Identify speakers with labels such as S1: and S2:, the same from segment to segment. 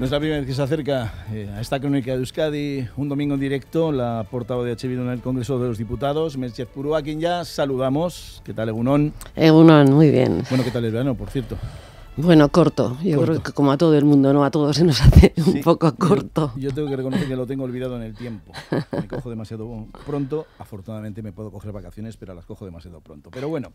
S1: No primera vez que se acerca eh, a esta crónica de Euskadi, un domingo en directo, la portavoz de HBD en el Congreso de los Diputados, Merchez Purúa, a quien ya saludamos. ¿Qué tal, Egunón?
S2: Egunón, muy bien. Bueno, ¿qué tal
S1: el por cierto?
S2: Bueno, corto. Yo creo que como a todo el mundo, ¿no? A todos se nos hace un poco corto.
S1: yo, tengo que reconocer que lo tengo olvidado en el tiempo. Me cojo demasiado pronto. Afortunadamente me puedo coger vacaciones, pero las cojo demasiado pronto. Pero bueno,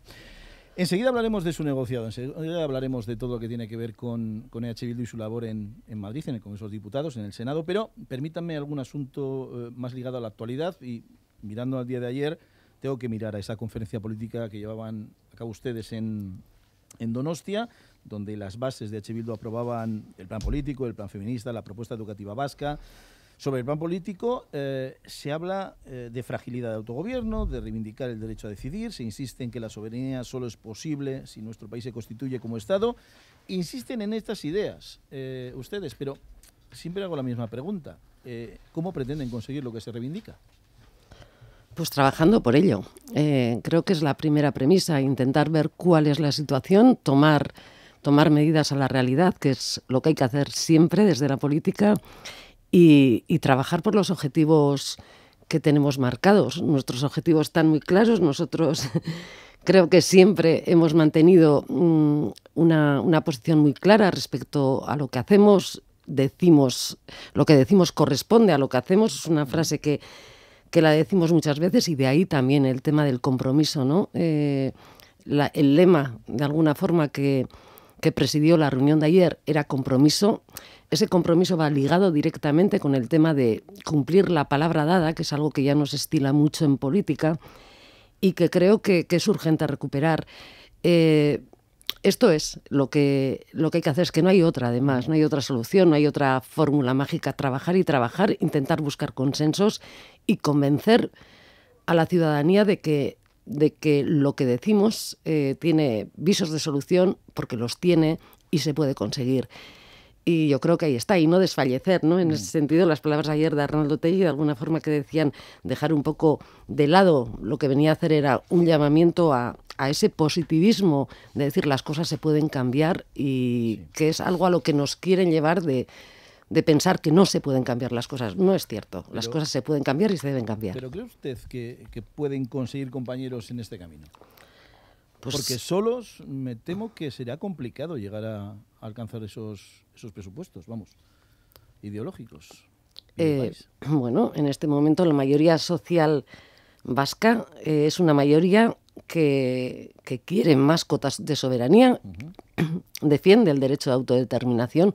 S1: Enseguida hablaremos de su negociado, enseguida hablaremos de todo lo que tiene que ver con, con EH Bildu y su labor en, Madrid, en el Congreso de Diputados, en el Senado, pero permítanme algún asunto eh, más ligado a la actualidad y mirando al día de ayer, tengo que mirar a esa conferencia política que llevaban a cabo ustedes en, en Donostia, donde las bases de e H. Bildu aprobaban el plan político, el plan feminista, la propuesta educativa vasca, sobre el plan político eh, se habla eh, de fragilidad de autogobierno, de reivindicar el derecho a decidir, se insiste en que la soberanía solo es posible si nuestro país se constituye como Estado. Insisten en estas ideas eh, ustedes, pero siempre hago la misma pregunta. ¿Cómo pretenden conseguir lo que se reivindica?
S2: Pues trabajando por ello. creo que es la primera premisa, intentar ver cuál es la situación, tomar, tomar medidas a la realidad, que es lo que hay que hacer siempre desde la política y, trabajar por los objetivos que tenemos marcados. Nuestros objetivos están muy claros, nosotros creo que siempre hemos mantenido mm, una, posición muy clara respecto a lo que hacemos, decimos, lo que decimos corresponde a lo que hacemos, es una frase que, la decimos muchas veces y de ahí también el tema del compromiso, ¿no? Eh, el lema, de alguna forma, que, que presidió la reunión de ayer era compromiso. Ese compromiso va ligado directamente con el tema de cumplir la palabra dada, que es algo que ya nos estila mucho en política y que creo que, es urgente recuperar. Eh, esto es lo que, lo que hay que hacer, es que no hay otra además, no hay otra solución, no hay otra fórmula mágica. Trabajar y trabajar, intentar buscar consensos y convencer a la ciudadanía de que de que lo que decimos eh, tiene visos de solución porque los tiene y se puede conseguir. Y yo creo que ahí está, y no desfallecer, ¿no? En ese mm. sentido, las palabras ayer de Arnaldo Telli, de alguna forma que decían dejar un poco de lado lo que venía a hacer era un llamamiento a, ese positivismo de decir las cosas se pueden cambiar y que es algo a lo que nos quieren llevar de, de pensar que no se pueden cambiar las cosas. No es cierto. Las cosas se pueden cambiar y se deben cambiar. ¿Pero
S1: cree usted que, pueden conseguir compañeros en este camino? Pues Porque solos me temo que será complicado llegar a alcanzar esos, esos presupuestos, vamos, ideológicos.
S2: Eh, bueno, en este momento la mayoría social vasca eh, es una mayoría que, que, quiere más cotas de soberanía, defiende el derecho de autodeterminación,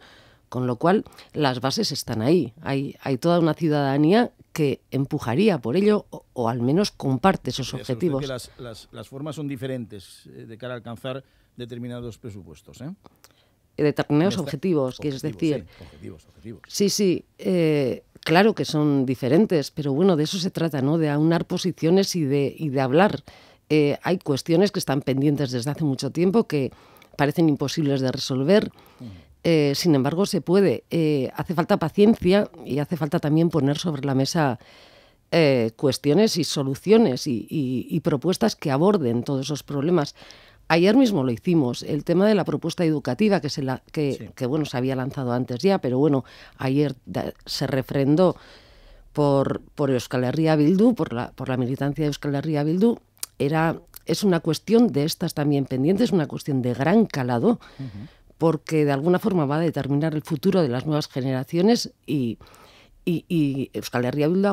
S2: con lo cual, las bases están ahí. Hay, toda una ciudadanía que empujaría por ello o, al menos comparte esos objetivos.
S1: las, formas son diferentes eh, de cara a alcanzar determinados presupuestos. ¿eh?
S2: eh determinados objetivos, que decir. Sí, objetivos, objetivos. Sí, sí. Eh, claro que son diferentes, pero bueno, de eso se trata, ¿no? De aunar posiciones y de, de hablar. hay cuestiones que están pendientes desde hace mucho tiempo que parecen imposibles de resolver. Eh, sin embargo, se puede. Eh, hace falta paciencia y hace falta también poner sobre la mesa eh, cuestiones y soluciones y, propuestas que aborden todos esos problemas. Ayer mismo lo hicimos, el tema de la propuesta educativa que se, la, que, bueno, se había lanzado antes ya, pero bueno, ayer se refrendó por, por Euskal Herria Bildu, por la, por la militancia de Euskal Herria Bildu, era, es una cuestión de estas también pendientes, una cuestión de gran calado porque de alguna forma va a determinar el futuro de las nuevas generaciones y, y, y Euskal Herria ha,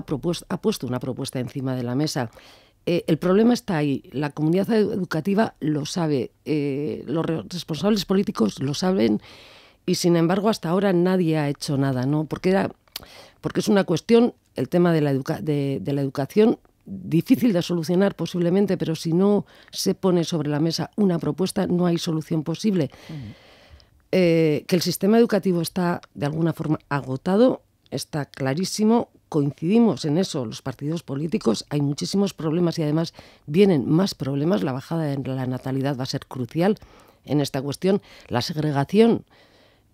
S2: ha, puesto una propuesta encima de la mesa. Eh, el problema está ahí, la comunidad educativa lo sabe, eh, los responsables políticos lo saben y sin embargo hasta ahora nadie ha hecho nada, ¿no? Porque, era, porque es una cuestión, el tema de la, de, la educación difícil de solucionar posiblemente, pero si no se pone sobre la mesa una propuesta no hay solución posible. Eh, que el sistema educativo está de alguna forma agotado, está clarísimo, coincidimos en eso los partidos políticos, hay muchísimos problemas y además vienen más problemas, la bajada en la natalidad va a ser crucial en esta cuestión, la segregación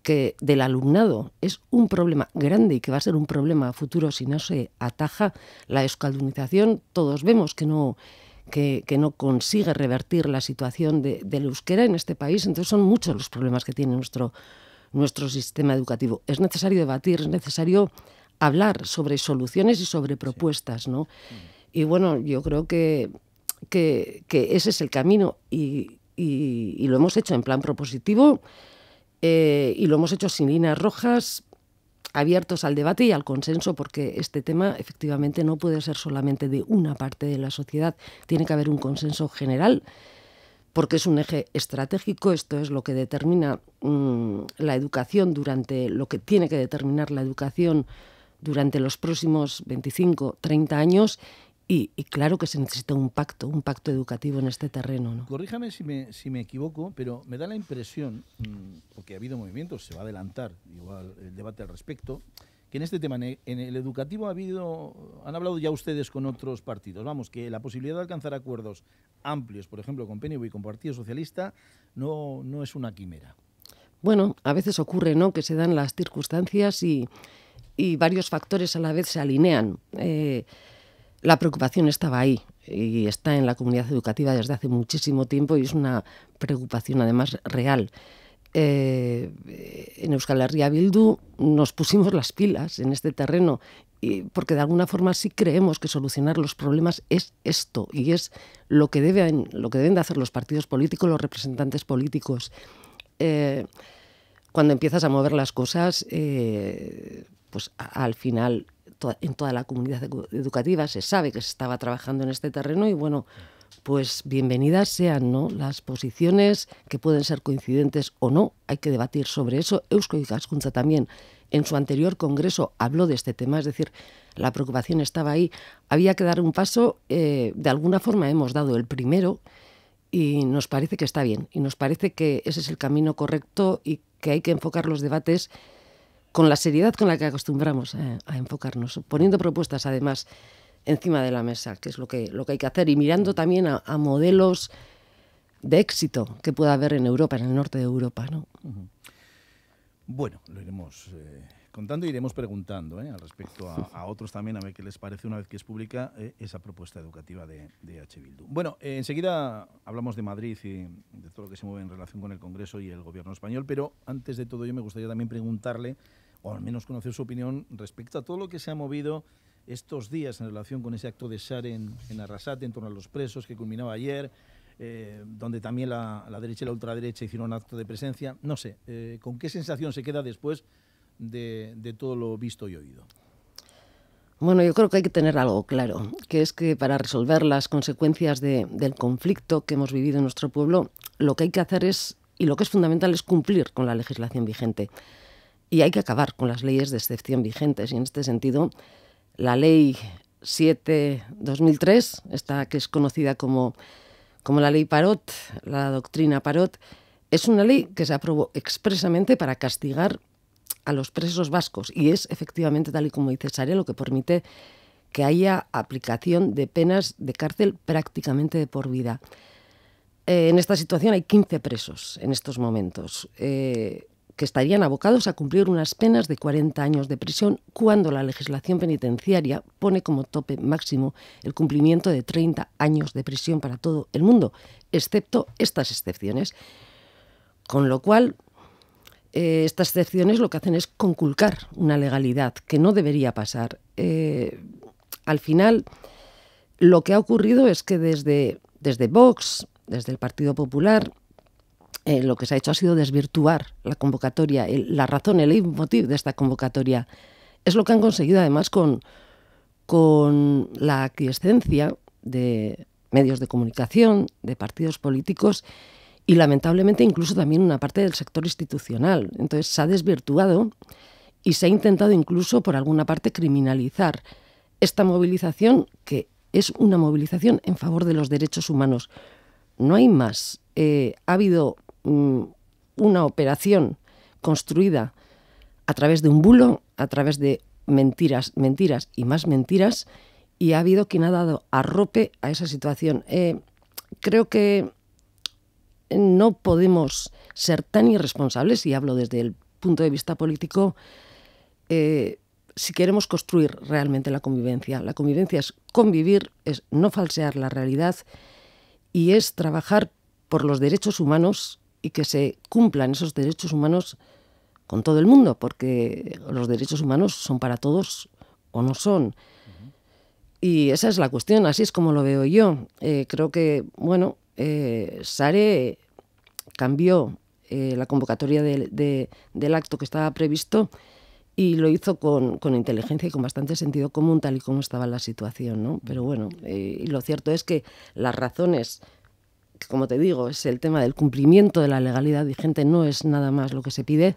S2: que del alumnado es un problema grande y que va a ser un problema futuro si no se ataja la escaldunización, todos vemos que no que, no consigue revertir la situación de, del euskera en este país. Entonces son muchos los problemas que tiene nuestro, nuestro sistema educativo. Es necesario debatir, es necesario hablar sobre soluciones y sobre propuestas, ¿no? Mm. Y bueno, yo creo que, que, ese es el camino y, y, lo hemos hecho en plan propositivo eh, y lo hemos hecho sin líneas rojas, abiertos al debate y al consenso, porque este tema efectivamente no puede ser solamente de una parte de la sociedad, tiene que haber un consenso general, porque es un eje estratégico, esto es lo que determina mm, la educación durante, lo que tiene que determinar la educación durante los próximos 25, 30 años y, claro que se necesita un pacto, un pacto educativo en este terreno. ¿no?
S1: Corríjame si me, si me equivoco, pero me da la impresión, mm, porque ha habido movimientos, se va a adelantar igual el debate al respecto, que en este tema, en el educativo, ha habido, han hablado ya ustedes con otros partidos. Vamos, que la posibilidad de alcanzar acuerdos amplios, por ejemplo, con PNV y con Partido Socialista, no, no es una quimera.
S2: Bueno, a veces ocurre, ¿no?, que se dan las circunstancias y, y varios factores a la vez se alinean. Eh, la preocupación estaba ahí y está en la comunidad educativa desde hace muchísimo tiempo y es una preocupación además real. Eh, en Euskal Herria Bildu nos pusimos las pilas en este terreno y, porque de alguna forma sí creemos que solucionar los problemas es esto y es lo que deben, lo que deben de hacer los partidos políticos, los representantes políticos. Eh, cuando empiezas a mover las cosas, eh, pues al final en toda la comunidad educativa se sabe que se estaba trabajando en este terreno y bueno, pues bienvenidas sean ¿no? las posiciones que pueden ser coincidentes o no, hay que debatir sobre eso. Eusko Gascunza también en su anterior congreso habló de este tema, es decir, la preocupación estaba ahí. Había que dar un paso, eh, de alguna forma hemos dado el primero y nos parece que está bien y nos parece que ese es el camino correcto y que hay que enfocar los debates con la seriedad con la que acostumbramos eh, a enfocarnos, poniendo propuestas además encima de la mesa, que es lo que, lo que hay que hacer, y mirando también a, modelos de éxito que pueda haber en Europa, en el norte de Europa. ¿no?
S1: Bueno, lo iremos eh, contando y iremos preguntando eh, al respecto a, otros también, a ver qué les parece una vez que es pública esa propuesta educativa de, de H. Bildu. Bueno, enseguida hablamos de Madrid y de todo lo que se mueve en relación con el Congreso y el Gobierno español, pero antes de todo yo me gustaría también preguntarle o al menos conocer su opinión respecto a todo lo que se ha movido estos días en relación con ese acto de SAR en, Arrasate, en torno a los presos que culminaba ayer, eh, donde también la, derecha y la ultraderecha hicieron un acto de presencia. No sé, eh, ¿con qué sensación se queda después de, todo lo visto y oído?
S2: Bueno, yo creo que hay que tener algo claro, que es que para resolver las consecuencias del conflicto que hemos vivido en nuestro pueblo, lo que hay que hacer es, y lo que es fundamental es cumplir con la legislación vigente y hay que acabar con las leyes de excepción vigentes. Y en este sentido, la ley 7-2003, esta que es conocida como, como la ley Parot, la doctrina Parot, es una ley que se aprobó expresamente para castigar a los presos vascos y es efectivamente, tal y como dice Sare, lo que permite que haya aplicación de penas de cárcel prácticamente de por vida. Eh, en esta situación hay 15 presos en estos momentos. Eh, que estarían abocados a cumplir unas penas de 40 años de prisión cuando la legislación penitenciaria pone como tope máximo el cumplimiento de 30 años de prisión para todo el mundo, excepto estas excepciones. Con lo cual, eh, estas excepciones lo que hacen es conculcar una legalidad que no debería pasar. Eh, al final, lo que ha ocurrido es que desde, desde Vox, desde el Partido Popular, eh, lo que se ha hecho ha sido desvirtuar la convocatoria, la razón, el motivo de esta convocatoria. Es lo que han conseguido además con, con la aquiescencia de medios de comunicación, de partidos políticos y lamentablemente incluso también una parte del sector institucional. Entonces se ha desvirtuado y se ha intentado incluso por alguna parte criminalizar esta movilización que es una movilización en favor de los derechos humanos. No hay más. Eh, ha habido Mm, una operación construida a través de un bulo, a través de mentiras, mentiras y más mentiras, y ha habido quien ha dado arrope a esa situación. Eh, creo que no podemos ser tan irresponsables, y hablo desde el punto de vista político, eh, si queremos construir realmente la convivencia. La convivencia es convivir, es no falsear la realidad y es trabajar por los derechos humanos y que se cumplan esos derechos humanos con todo el mundo, porque los derechos humanos son para todos o no son. Y esa es la cuestión, así es como lo veo yo. Eh, creo que, bueno, eh, Sare cambió eh, la convocatoria del acto que estaba previsto y lo hizo con, inteligencia y con bastante sentido común tal y como estaba la situación, ¿no? Pero bueno, lo cierto es que las razones como te digo, es el tema del cumplimiento de la legalidad vigente, no es nada más lo que se pide,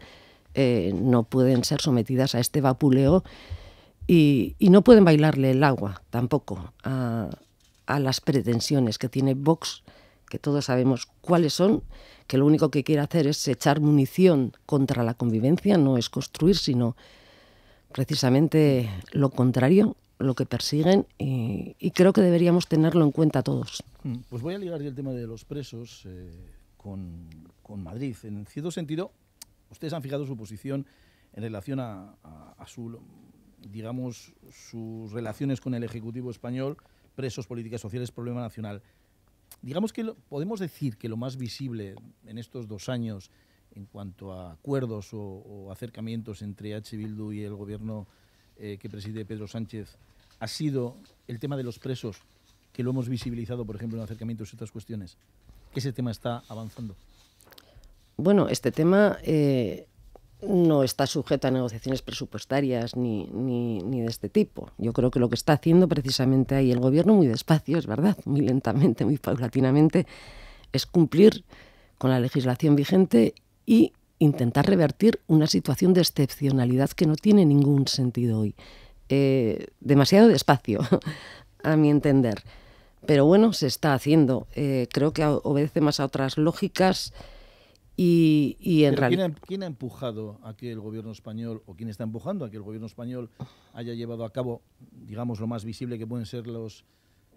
S2: eh, no pueden ser sometidas a este vapuleo y, no pueden bailarle el agua tampoco a, las pretensiones que tiene Vox, que todos sabemos cuáles son, que lo único que quiere hacer es echar munición contra la convivencia, no es construir, sino precisamente lo contrario lo que persiguen y, creo que deberíamos tenerlo en cuenta todos. Mm,
S1: pues voy a ligar el tema de los presos eh, con, Madrid. En cierto sentido, ustedes han fijado su posición en relación a, a, digamos, sus relaciones con el Ejecutivo español, presos, políticas sociales, problema nacional. Digamos que podemos decir que lo más visible en estos dos años en cuanto a acuerdos o, o acercamientos entre H. Bildu y el gobierno eh, que preside Pedro Sánchez ha sido el tema de los presos, que lo hemos visibilizado, por ejemplo, en acercamientos y otras cuestiones? ese tema está avanzando?
S2: Bueno, este tema eh, no está sujeto a negociaciones presupuestarias ni, ni, ni, de este tipo. Yo creo que lo que está haciendo precisamente ahí el gobierno, muy despacio, es verdad, muy lentamente, muy paulatinamente, es cumplir con la legislación vigente y intentar revertir una situación de excepcionalidad que no tiene ningún sentido hoy. Eh, demasiado despacio, a mi entender. Pero bueno, se está haciendo. Eh, creo que obedece más a otras lógicas y, en realidad...
S1: ¿quién, ha empujado a que el gobierno español, o quién está empujando a que el gobierno español haya llevado a cabo, digamos, lo más visible que pueden ser los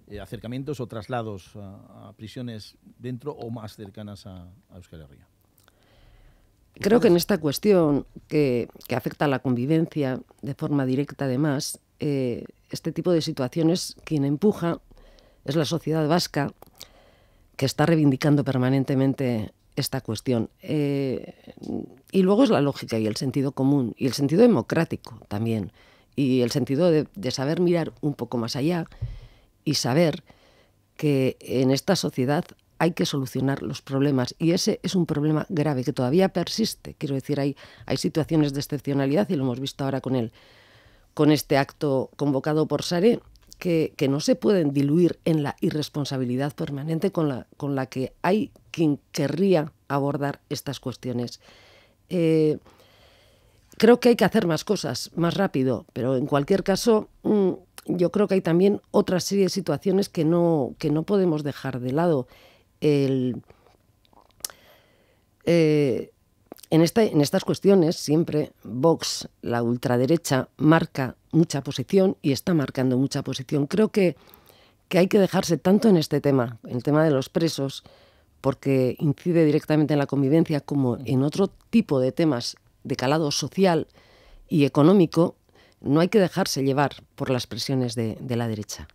S1: eh, acercamientos o traslados a, prisiones dentro o más cercanas a, a Euskal Herria?
S2: Creo que en esta cuestión que, afecta a la convivencia de forma directa, además, eh, este tipo de situaciones quien empuja es la sociedad vasca que está reivindicando permanentemente esta cuestión. Eh, y luego es la lógica y el sentido común y el sentido democrático también y el sentido de saber mirar un poco más allá y saber que en esta sociedad hay que solucionar los problemas y ese es un problema grave que todavía persiste. Quiero decir, hay, hay situaciones de excepcionalidad y lo hemos visto ahora con, el, con este acto convocado por Sare que, no se pueden diluir en la irresponsabilidad permanente con la, con la que hay quien querría abordar estas cuestiones. Eh, creo que hay que hacer más cosas, más rápido, pero en cualquier caso... Mm, yo creo que hay también otra serie de situaciones que no, que no podemos dejar de lado. Eh, en, estas cuestiones siempre Vox, la ultraderecha, marca mucha posición y está marcando mucha posición. Creo que, hay que dejarse tanto en este tema, el tema de los presos, porque incide directamente en la convivencia, como mm. en otro tipo de temas de calado social y económico, no hay que dejarse llevar por las presiones de, de la derecha.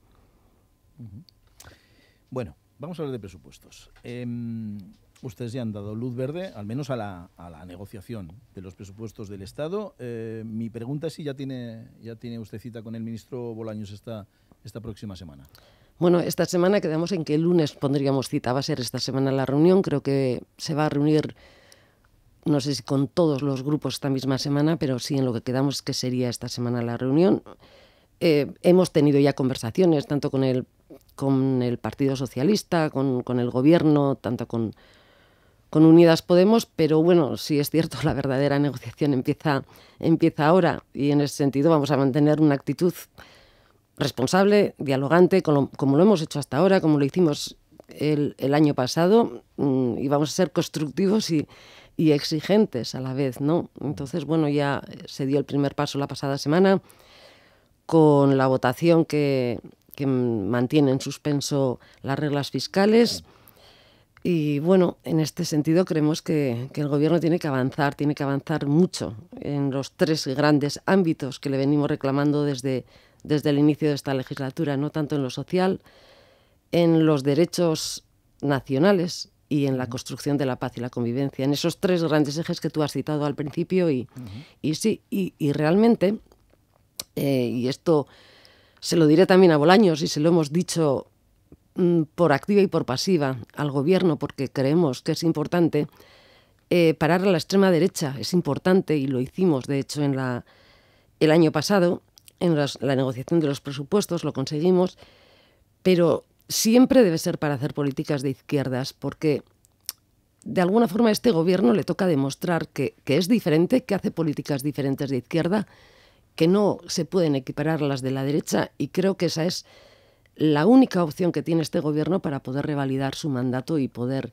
S1: Bueno, vamos a hablar de presupuestos. Em, ustedes ya han dado luz verde, al menos a la, negociación de los presupuestos del Estado. Eh, mi pregunta es si ya tiene, ya tiene usted cita con el ministro Bolaños esta, próxima semana.
S2: Bueno, esta semana quedamos en que el lunes pondríamos cita. Va a ser esta semana la reunión. Creo que se va a reunir, no sé si con todos los grupos esta misma semana, pero sí en lo que quedamos que sería esta semana la reunión. Eh, hemos tenido ya conversaciones tanto con el con el Partido Socialista, con, con el gobierno, tanto con, con, Unidas Podemos, pero bueno, sí es cierto, la verdadera negociación empieza, empieza ahora y en ese sentido vamos a mantener una actitud responsable, dialogante, como, lo hemos hecho hasta ahora, como lo hicimos el, el año pasado, mm, y vamos a ser constructivos y, y exigentes a la vez, ¿no? Entonces, bueno, ya se dio el primer paso la pasada semana con la votación que, que mantiene en suspenso las reglas fiscales. Y bueno, en este sentido creemos que, el Gobierno tiene que avanzar, tiene que avanzar mucho en los tres grandes ámbitos que le venimos reclamando desde, desde el inicio de esta legislatura, no tanto en lo social, en los derechos nacionales y en la construcción de la paz y la convivencia, en esos tres grandes ejes que tú has citado al principio y, sí, y, realmente, eh, y esto se lo diré también a Bolaños y se lo hemos dicho mm, por activa y por pasiva al gobierno porque creemos que es importante eh, parar a la extrema derecha. Es importante y lo hicimos, de hecho, en el año pasado, en la negociación de los presupuestos, lo conseguimos, pero siempre debe ser para hacer políticas de izquierdas porque de alguna forma a este gobierno le toca demostrar que es diferente, que hace políticas diferentes de izquierda que no se pueden equiparar las de la derecha y creo que esa es la única opción que tiene este gobierno para poder revalidar su mandato y poder,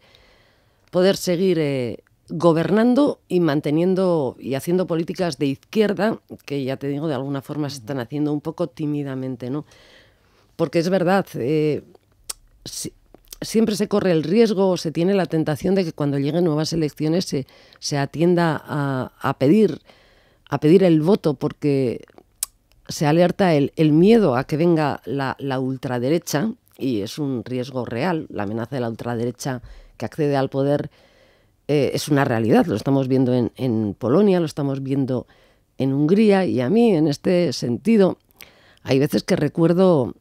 S2: poder seguir eh, gobernando y manteniendo y haciendo políticas de izquierda que ya te digo de alguna forma se están haciendo un poco tímidamente, ¿no? Porque es verdad, eh, siempre se corre el riesgo o se tiene la tentación de que cuando lleguen nuevas elecciones se, atienda a, a pedir a pedir el voto porque se alerta el, miedo a que venga la, ultraderecha, y es un riesgo real, la amenaza de la ultraderecha que accede al poder eh, es una realidad, lo estamos viendo en, Polonia, lo estamos viendo en Hungría, y a mí en este sentido hay veces que recuerdo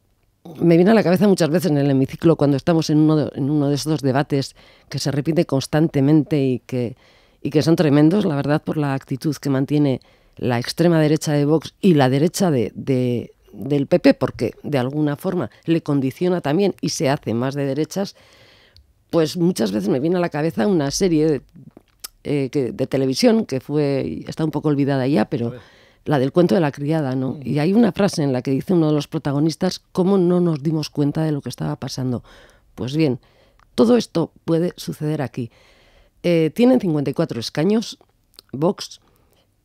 S2: me viene a la cabeza muchas veces en el hemiciclo cuando estamos en uno de, en uno de esos debates que se repite constantemente y que, y que son tremendos, la verdad, por la actitud que mantiene la extrema derecha de Vox y la derecha de, del PP, porque de alguna forma le condiciona también y se hace más de derechas, pues muchas veces me viene a la cabeza una serie eh, de, televisión que fue, está un poco olvidada ya, pero la del cuento de la criada, ¿no? Mm. Y hay una frase en la que dice uno de los protagonistas, ¿cómo no nos dimos cuenta de lo que estaba pasando? Pues bien, todo esto puede suceder aquí. Eh, tienen 54 escaños, Vox,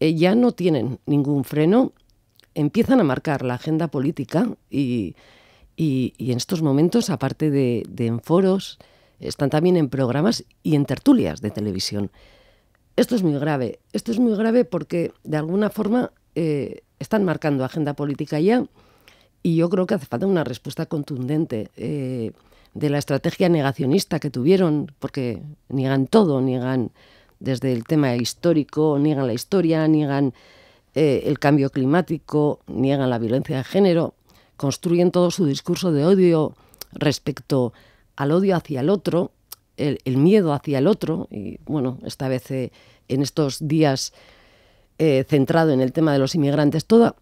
S2: eh, ya no tienen ningún freno, empiezan a marcar la agenda política y, en estos momentos, aparte de, en foros, están también en programas y en tertulias de televisión. Esto es muy grave, esto es muy grave porque de alguna forma eh, están marcando agenda política ya y yo creo que hace falta una respuesta contundente eh, de la estrategia negacionista que tuvieron, porque niegan todo, niegan desde el tema histórico, niegan la historia, niegan eh, el cambio climático, niegan la violencia de género, construyen todo su discurso de odio respecto al odio hacia el otro, el, miedo hacia el otro, y bueno, esta vez eh, en estos días eh, centrado en el tema de los inmigrantes, todo,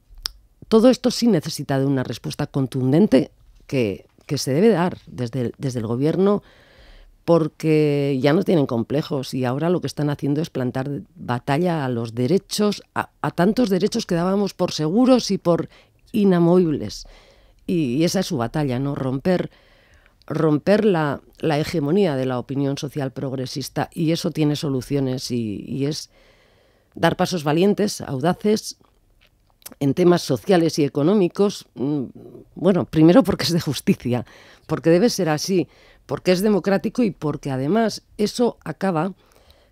S2: todo esto sí necesita de una respuesta contundente que, se debe dar desde desde el gobierno porque ya no tienen complejos y ahora lo que están haciendo es plantar batalla a los derechos, a, tantos derechos que dábamos por seguros y por inamovibles. Y, esa es su batalla, ¿no? Romper, romper la, hegemonía de la opinión social progresista y eso tiene soluciones y, y es dar pasos valientes, audaces, en temas sociales y económicos, mm, bueno, primero porque es de justicia, porque debe ser así porque es democrático y porque además eso acaba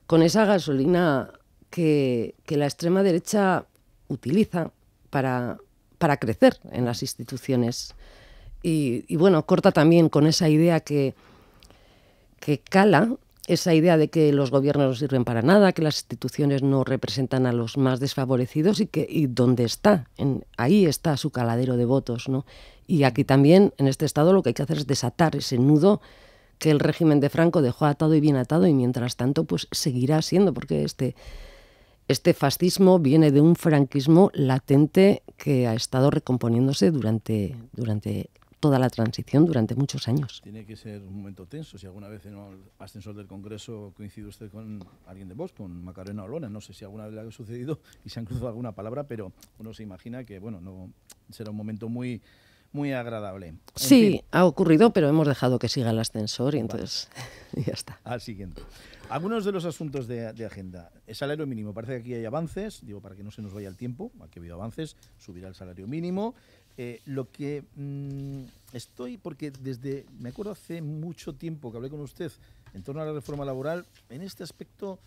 S2: con esa gasolina que, que la extrema derecha utiliza para, para crecer en las instituciones. Y, bueno, corta también con esa idea que, que cala, esa idea de que los gobiernos no sirven para nada, que las instituciones no representan a los más desfavorecidos y que y donde está, ahí está su caladero de votos. ¿no? Y aquí también, en este estado, lo que hay que hacer es desatar ese nudo que el régimen de Franco dejó atado y bien atado y mientras tanto pues seguirá siendo porque este este fascismo viene de un franquismo latente que ha estado recomponiéndose durante, durante toda la transición, durante muchos años.
S1: Tiene que ser un momento tenso. Si alguna vez en el ascensor del Congreso coincide usted con alguien de vos con Macarena Olona, no sé si alguna vez le ha sucedido y se han cruzado alguna palabra, pero uno se imagina que bueno, no será un momento muy muy agradable. sí,
S2: ha ocurrido, pero hemos dejado que siga el ascensor y entonces ya está.
S1: Al siguiente. Algunos de los asuntos de, agenda. El salario mínimo. Parece que aquí hay avances, digo, para que no se nos vaya el tiempo, aquí ha habido avances, subirá el salario mínimo. Eh, lo que mm, estoy, porque desde, me acuerdo hace mucho tiempo que hablé con usted en torno a la reforma laboral, en este aspecto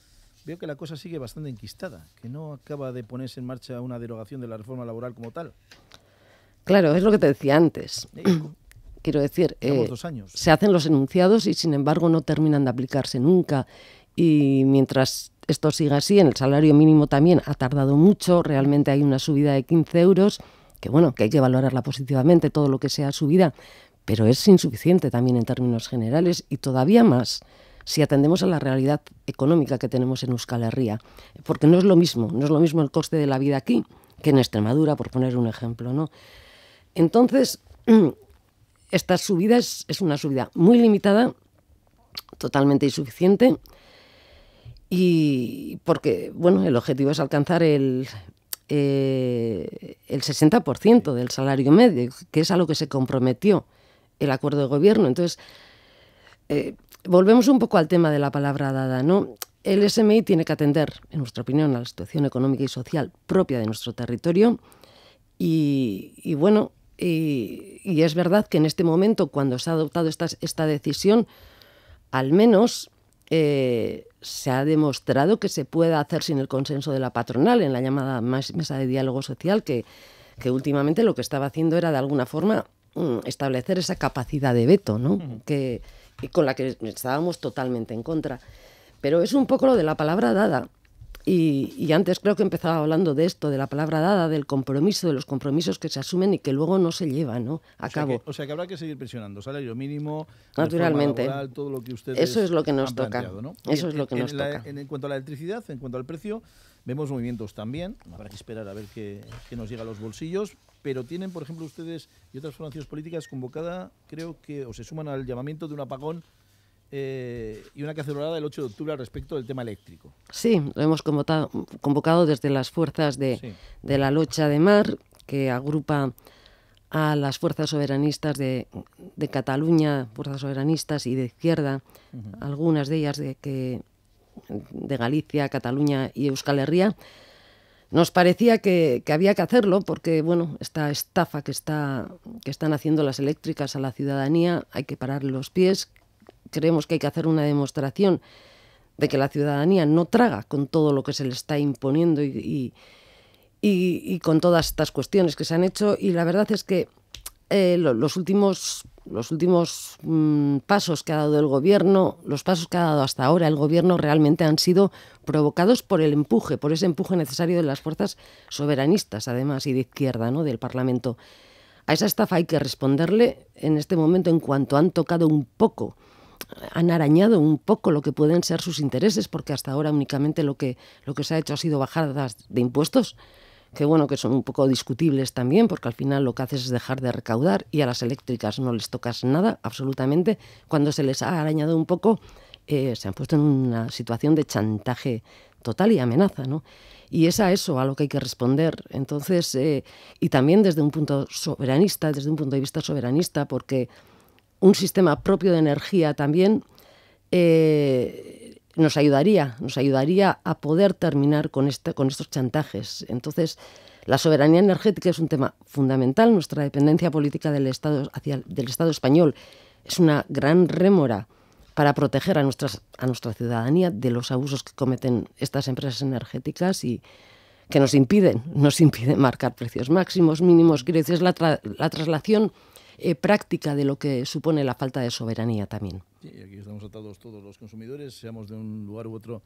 S1: veo que la cosa sigue bastante enquistada, que no acaba de ponerse en marcha una derogación de la reforma laboral como tal.
S2: Claro, es lo que te decía antes. Quiero decir, eh, se hacen los enunciados y sin embargo no terminan de aplicarse nunca. Y mientras esto siga así, en el salario mínimo también ha tardado mucho, realmente hay una subida de 15 euros, que bueno, que hay que valorarla positivamente, todo lo que sea subida, pero es insuficiente también en términos generales y todavía más si atendemos a la realidad económica que tenemos en Euskal Herria, porque no es lo mismo, no es lo mismo el coste de la vida aquí que en Extremadura, por poner un ejemplo, ¿no? Entonces, esta subida es, una subida muy limitada, totalmente insuficiente, y porque, bueno, el objetivo es alcanzar el, 60% eh, del salario medio, que es a lo que se comprometió el acuerdo de gobierno. Entonces, eh, volvemos un poco al tema de la palabra dada, ¿no? El SMI tiene que atender, en nuestra opinión, a la situación económica y social propia de nuestro territorio y bueno, y, es verdad que en este momento, cuando se ha adoptado esta, decisión, al menos eh, se ha demostrado que se puede hacer sin el consenso de la patronal en la llamada mesa de diálogo social, que, últimamente lo que estaba haciendo era de alguna forma mm, establecer esa capacidad de veto, ¿no? que, con la que estábamos totalmente en contra. Pero es un poco lo de la palabra dada. Y, antes creo que empezaba hablando de esto, de la palabra dada, del compromiso, de los compromisos que se asumen y que luego no se llevan a cabo. o
S1: sea que habrá que seguir presionando, salario mínimo, naturalmente. todo lo que ustedes Eso es lo que nos toca. Eso es lo que en, nos toca. en, cuanto a la electricidad, en cuanto al precio, vemos movimientos también. Habrá que esperar a ver qué, nos llega a los bolsillos. Pero tienen, por ejemplo, ustedes y otras formaciones políticas convocada, creo que, o se suman al llamamiento de un apagón eh, y una cacerolada el 8 de octubre al respecto del tema
S2: eléctrico. Sí, lo hemos convocado, desde las fuerzas de, la Locha de Mar, que agrupa a las fuerzas soberanistas de, Cataluña, fuerzas soberanistas y de izquierda, algunas de ellas de, que, de Galicia, Cataluña y Euskal Herria. Nos parecía que, que, había que hacerlo porque, bueno, esta estafa que, está, que están haciendo las eléctricas a la ciudadanía, hay que parar los pies, creemos que hay que hacer una demostración de que la ciudadanía no traga con todo lo que se le está imponiendo y, con todas estas cuestiones que se han hecho. Y la verdad es que eh, los últimos, los últimos mm, pasos que ha dado el gobierno, los pasos que ha dado hasta ahora el gobierno realmente han sido provocados por el empuje, por ese empuje necesario de las fuerzas soberanistas, además, y de izquierda, ¿no? del Parlamento. A esa estafa hay que responderle en este momento en cuanto han tocado un poco han arañado un poco lo que pueden ser sus intereses, porque hasta ahora únicamente lo que, lo que se ha hecho ha sido bajadas de impuestos, que bueno, que son un poco discutibles también, porque al final lo que haces es dejar de recaudar y a las eléctricas no les tocas nada, absolutamente. Cuando se les ha arañado un poco, eh, se han puesto en una situación de chantaje total y amenaza, ¿no? Y es a eso a lo que hay que responder. Entonces, eh, y también desde un punto soberanista, desde un punto de vista soberanista, porque un sistema propio de energía también, eh, nos ayudaría, nos ayudaría a poder terminar con, con estos chantajes. Entonces, la soberanía energética es un tema fundamental. Nuestra dependencia política del Estado, hacia del Estado español es una gran rémora para proteger a, nuestras, a nuestra ciudadanía de los abusos que cometen estas empresas energéticas y que nos impiden, nos marcar precios máximos, mínimos. Quiero la, la traslación eh, práctica de lo que supone la falta de soberanía también.
S1: Sí, aquí estamos atados todos los consumidores, seamos de un lugar u otro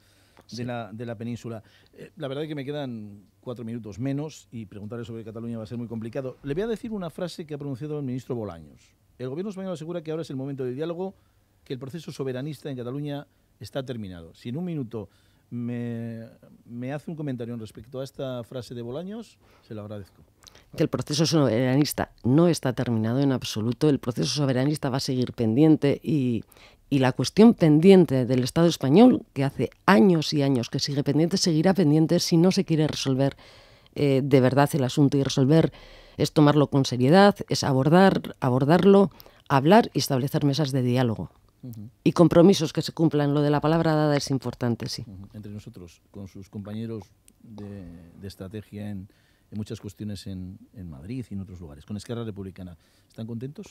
S1: de, la, península. Eh, la verdad es que me quedan cuatro minutos menos y preguntarle sobre Cataluña va a ser muy complicado. Le voy a decir una frase que ha pronunciado el ministro Bolaños. El gobierno español asegura que ahora es el momento de diálogo, que el proceso soberanista en Cataluña está terminado. Si en un minuto me, hace un comentario respecto a esta frase de Bolaños, se lo agradezco.
S2: Que el proceso soberanista no está terminado en absoluto, el proceso soberanista va a seguir pendiente y, la cuestión pendiente del Estado español, que hace años y años que sigue pendiente, seguirá pendiente si no se quiere resolver eh, de verdad el asunto y resolver es tomarlo con seriedad, es abordar, abordarlo, hablar y establecer mesas de diálogo. Y compromisos que se cumplan. Lo de la palabra dada es importante, sí.
S1: Entre nosotros, con sus compañeros de, de estrategia en, muchas cuestiones en, Madrid y en otros lugares, con Esquerra Republicana, ¿están contentos?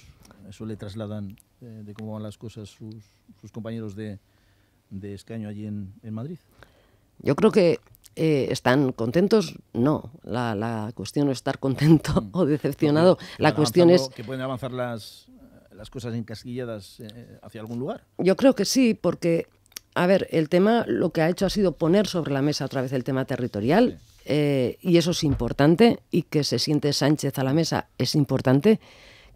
S1: ¿Eso le trasladan eh, de cómo van las cosas sus, sus compañeros de, de, escaño allí en, Madrid?
S2: Yo creo que eh, ¿Están contentos? No. La, cuestión no es estar contento o decepcionado. la cuestión es... Que
S1: pueden avanzar las, las cosas encasquilladas eh, hacia algún lugar.
S2: Yo creo que sí, porque, a ver, el tema lo que ha hecho ha sido poner sobre la mesa otra vez el tema territorial, eh, y eso es importante, y que se siente Sánchez a la mesa es importante.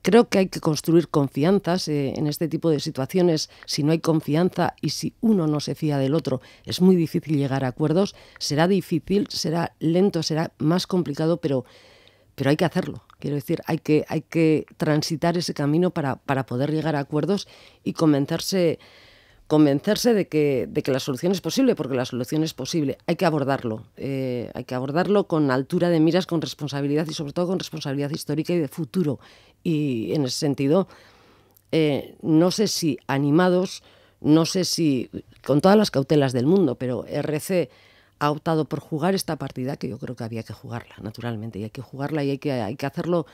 S2: Creo que hay que construir confianzas eh, en este tipo de situaciones. Si no hay confianza y si uno no se fía del otro, es muy difícil llegar a acuerdos. Será difícil, será lento, será más complicado, pero pero hay que hacerlo. Quiero decir, hay que, hay que transitar ese camino para, poder llegar a acuerdos y convencerse, convencerse de, que, la solución es posible, porque la solución es posible. Hay que abordarlo. Eh, hay que abordarlo con altura de miras, con responsabilidad y sobre todo con responsabilidad histórica y de futuro. Y en ese sentido, eh, no sé si animados, no sé si con todas las cautelas del mundo, pero RC ha optado por jugar esta partida que yo creo que había que jugarla, naturalmente, y hay que jugarla y hay que, hay que hacerlo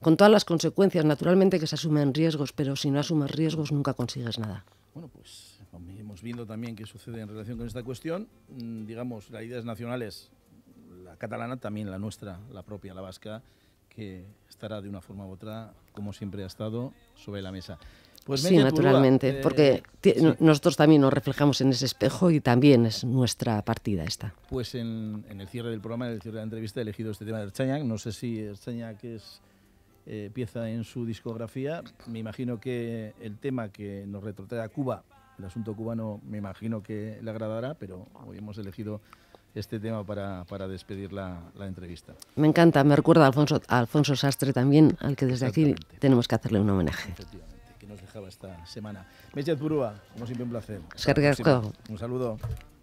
S2: con todas las consecuencias, naturalmente que se asumen riesgos, pero si no asumes riesgos nunca consigues nada.
S1: Bueno, pues hemos viendo también qué sucede en relación con esta cuestión. Mm, digamos, las ideas nacionales, la catalana, también la nuestra, la propia, la vasca, que estará de una forma u otra, como siempre ha estado, sobre la mesa.
S2: Pues sí, naturalmente, eh, porque nosotros también nos reflejamos en ese espejo y también es nuestra partida esta.
S1: Pues en, el cierre del programa, en el cierre de la entrevista, he elegido este tema de Erchañac. No sé si Erchañac es eh, pieza en su discografía. Me imagino que el tema que nos retrotrae a Cuba, el asunto cubano, me imagino que le agradará, pero hoy hemos elegido este tema para, despedir la, la, entrevista.
S2: Me encanta, me recuerda a Alfonso, Alfonso Sastre también, al que desde aquí tenemos que hacerle un homenaje
S1: nos dejaba esta semana. Mechez Burúa, como siempre un placer. Un saludo.